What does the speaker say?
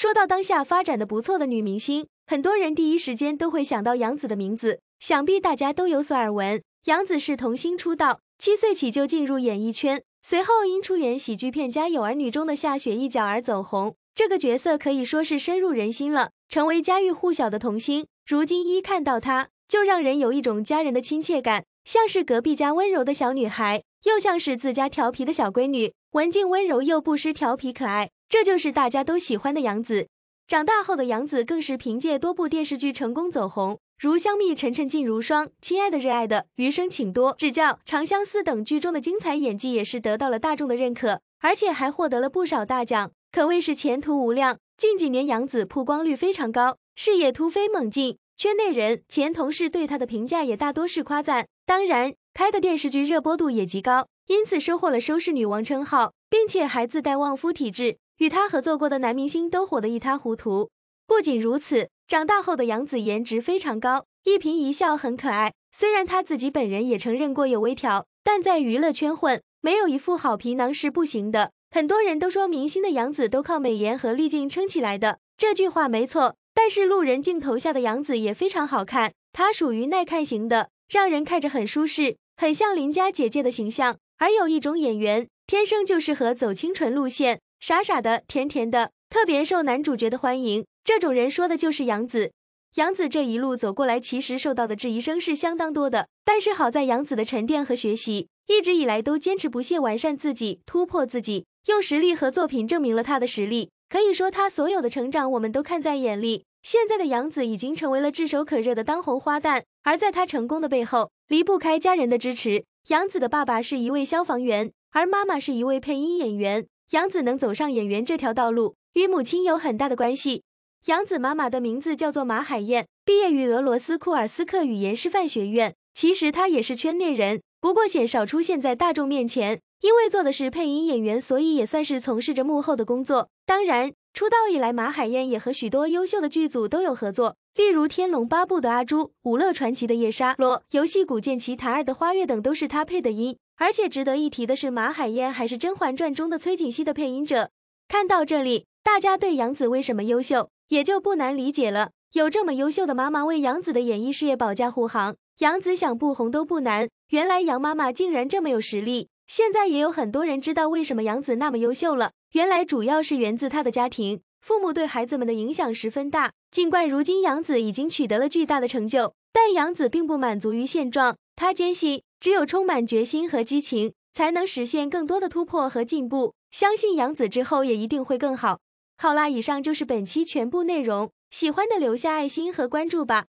说到当下发展的不错的女明星，很多人第一时间都会想到杨紫的名字，想必大家都有所耳闻。杨紫是童星出道，七岁起就进入演艺圈，随后因出演喜剧片《家有儿女》中的夏雪一角而走红，这个角色可以说是深入人心了，成为家喻户晓的童星。如今一看到她，就让人有一种家人的亲切感，像是隔壁家温柔的小女孩，又像是自家调皮的小闺女，文静温柔又不失调皮可爱。这就是大家都喜欢的杨紫。长大后的杨紫更是凭借多部电视剧成功走红，如《香蜜沉沉烬如霜》《亲爱的热爱的》《余生请多指教》《长相思》等剧中的精彩演技也是得到了大众的认可，而且还获得了不少大奖，可谓是前途无量。近几年杨紫曝光率非常高，事业突飞猛进，圈内人前同事对她的评价也大多是夸赞，当然拍的电视剧热播度也极高，因此收获了收视女王称号，并且还自带旺夫体质。与他合作过的男明星都火得一塌糊涂。不仅如此，长大后的杨紫颜值非常高，一颦一笑很可爱。虽然她自己本人也承认过有微调，但在娱乐圈混，没有一副好皮囊是不行的。很多人都说明星的杨紫都靠美颜和滤镜撑起来的，这句话没错。但是路人镜头下的杨紫也非常好看，她属于耐看型的，让人看着很舒适，很像邻家姐姐的形象。而有一种演员，天生就适合走清纯路线。傻傻的，甜甜的，特别受男主角的欢迎。这种人说的就是杨子。杨子这一路走过来，其实受到的质疑声是相当多的，但是好在杨子的沉淀和学习，一直以来都坚持不懈完善自己，突破自己，用实力和作品证明了他的实力。可以说，他所有的成长，我们都看在眼里。现在的杨子已经成为了炙手可热的当红花旦，而在他成功的背后，离不开家人的支持。杨子的爸爸是一位消防员，而妈妈是一位配音演员。杨子能走上演员这条道路，与母亲有很大的关系。杨子妈妈的名字叫做马海燕，毕业于俄罗斯库尔斯克语言师范学院。其实她也是圈内人，不过鲜少出现在大众面前，因为做的是配音演员，所以也算是从事着幕后的工作。当然，出道以来，马海燕也和许多优秀的剧组都有合作，例如《天龙八部》的阿朱、《武乐传奇》的夜莎罗、《游戏古剑奇谭二》的花月等，都是她配的音。而且值得一提的是，马海燕还是《甄嬛传》中的崔槿汐的配音者。看到这里，大家对杨紫为什么优秀也就不难理解了。有这么优秀的妈妈为杨紫的演艺事业保驾护航，杨紫想不红都不难。原来杨妈妈竟然这么有实力。现在也有很多人知道为什么杨紫那么优秀了。原来主要是源自她的家庭，父母对孩子们的影响十分大。尽管如今杨紫已经取得了巨大的成就，但杨紫并不满足于现状，她坚信。只有充满决心和激情，才能实现更多的突破和进步。相信杨子之后也一定会更好。好啦，以上就是本期全部内容，喜欢的留下爱心和关注吧。